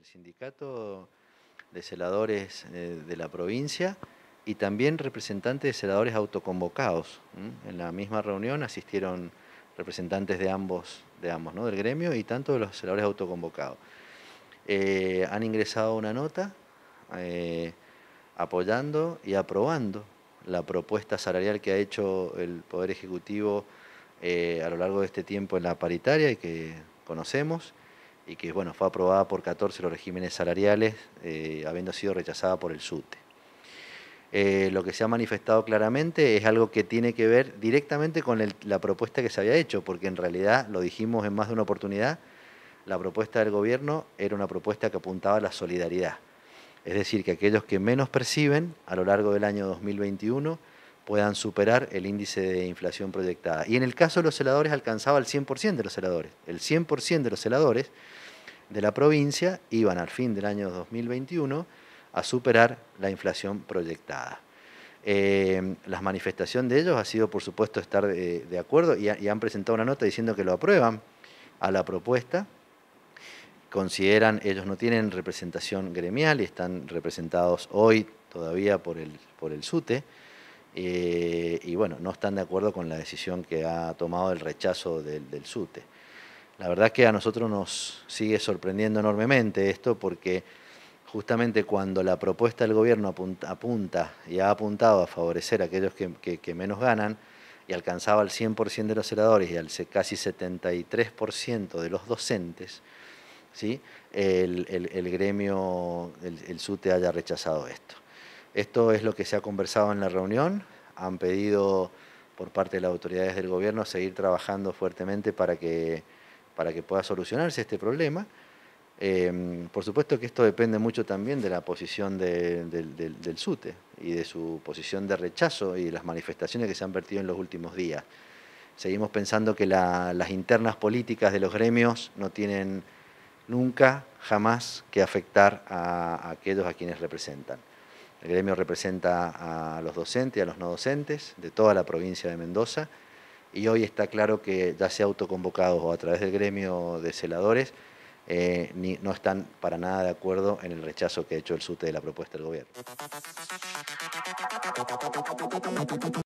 el sindicato de celadores eh, de la provincia y también representantes de celadores autoconvocados. En la misma reunión asistieron representantes de ambos, de ambos ¿no? del gremio y tanto de los celadores autoconvocados. Eh, han ingresado una nota eh, apoyando y aprobando la propuesta salarial que ha hecho el Poder Ejecutivo a lo largo de este tiempo en la paritaria y que conocemos y que bueno, fue aprobada por 14 los regímenes salariales, eh, habiendo sido rechazada por el SUTE. Eh, lo que se ha manifestado claramente es algo que tiene que ver directamente con la propuesta que se había hecho, porque en realidad, lo dijimos en más de una oportunidad, la propuesta del gobierno era una propuesta que apuntaba a la solidaridad. Es decir, que aquellos que menos perciben a lo largo del año 2021 puedan superar el índice de inflación proyectada. Y en el caso de los celadores alcanzaba el 100% de los celadores. El 100% de los celadores de la provincia iban al fin del año 2021 a superar la inflación proyectada. las eh, la manifestación de ellos ha sido, por supuesto, estar de, acuerdo y, han presentado una nota diciendo que lo aprueban a la propuesta. Consideran, ellos no tienen representación gremial y están representados hoy todavía por el, por el SUTE. Eh, y bueno, no están de acuerdo con la decisión que ha tomado el rechazo del SUTE. La verdad que a nosotros nos sigue sorprendiendo enormemente esto porque justamente cuando la propuesta del gobierno apunta, y ha apuntado a favorecer a aquellos que, menos ganan y alcanzaba al 100% de los senadores y al casi 73% de los docentes, ¿sí? el, gremio, el SUTE haya rechazado esto. Esto es lo que se ha conversado en la reunión, han pedido por parte de las autoridades del gobierno seguir trabajando fuertemente para que para que pueda solucionarse este problema. Em, por supuesto que esto depende mucho también de la posición del SUTE y de su posición de rechazo y de las manifestaciones que se han vertido en los últimos días. Seguimos pensando que las internas políticas de los gremios no tienen nunca, jamás, que afectar a aquellos a quienes representan. El gremio representa a los docentes y a los no docentes de toda la provincia de Mendoza y hoy está claro que ya sea autoconvocados o a través del gremio de celadores, eh, no están para nada de acuerdo en el rechazo que ha hecho el SUTE de la propuesta del gobierno.